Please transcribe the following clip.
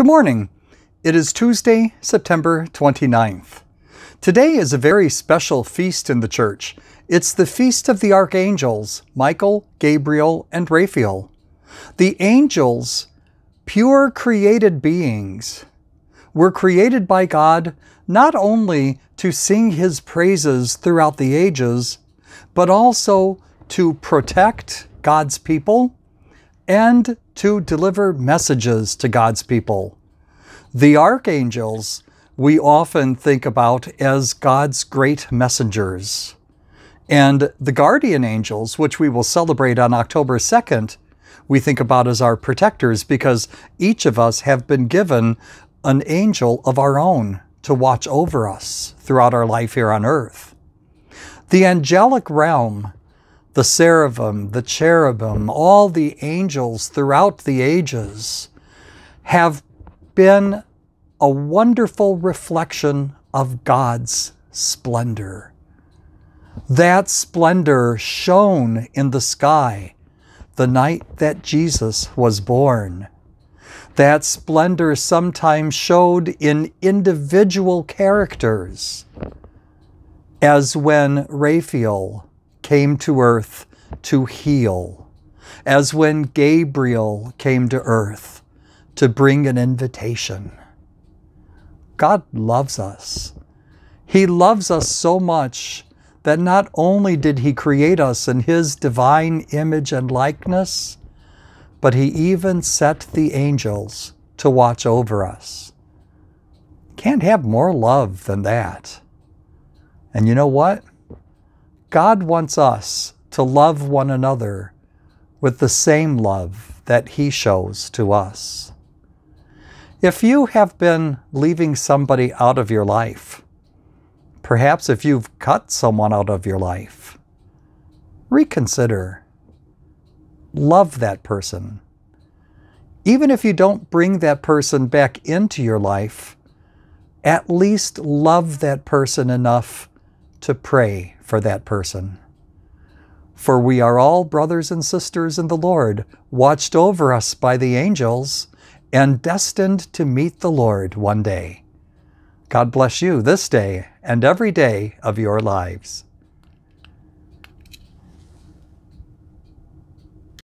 Good morning. It is Tuesday, September 29th. Today is a very special feast in the church. It's the feast of the archangels, Michael, Gabriel, and Raphael. The angels, pure created beings, were created by God not only to sing his praises throughout the ages, but also to protect God's people and to deliver messages to God's people. The archangels we often think about as God's great messengers. And the guardian angels, which we will celebrate on October 2nd, we think about as our protectors because each of us have been given an angel of our own to watch over us throughout our life here on earth. The angelic realm the seraphim, the cherubim, all the angels throughout the ages have been a wonderful reflection of God's splendor. That splendor shone in the sky the night that Jesus was born. That splendor sometimes showed in individual characters, as when Raphael came to earth to heal, as when Gabriel came to earth to bring an invitation. God loves us. He loves us so much that not only did He create us in His divine image and likeness, but He even set the angels to watch over us. Can't have more love than that. And you know what? God wants us to love one another with the same love that He shows to us. If you have been leaving somebody out of your life, perhaps if you've cut someone out of your life, reconsider. Love that person. Even if you don't bring that person back into your life, at least love that person enough to pray for that person. For we are all brothers and sisters in the Lord, watched over us by the angels, and destined to meet the Lord one day. God bless you this day and every day of your lives.